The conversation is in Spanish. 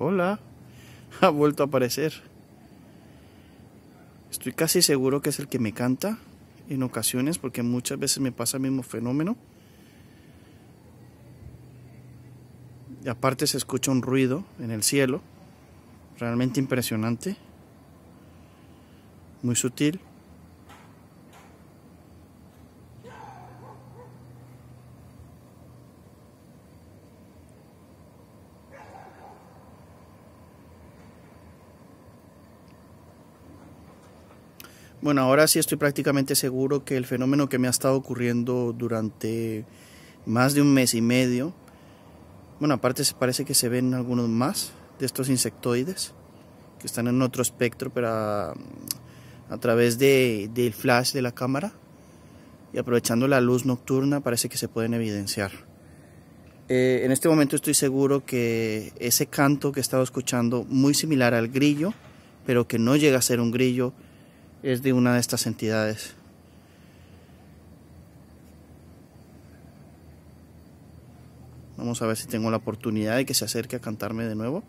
Hola. Ha vuelto a aparecer. Estoy casi seguro que es el que me canta en ocasiones porque muchas veces me pasa el mismo fenómeno. Y aparte se escucha un ruido en el cielo, realmente impresionante, muy sutil. Bueno, ahora sí estoy prácticamente seguro que el fenómeno que me ha estado ocurriendo durante más de un mes y medio, bueno, aparte parece que se ven algunos más de estos insectoides que están en otro espectro, pero mm, a, través del flash de la cámara y aprovechando la luz nocturna parece que se pueden evidenciar. Eh, en este momento estoy seguro que ese canto que he estado escuchando, muy similar al grillo, pero que no llega a ser un grillo, es de una de estas entidades. Vamos a ver si tengo la oportunidad de que se acerque a cantarme de nuevo.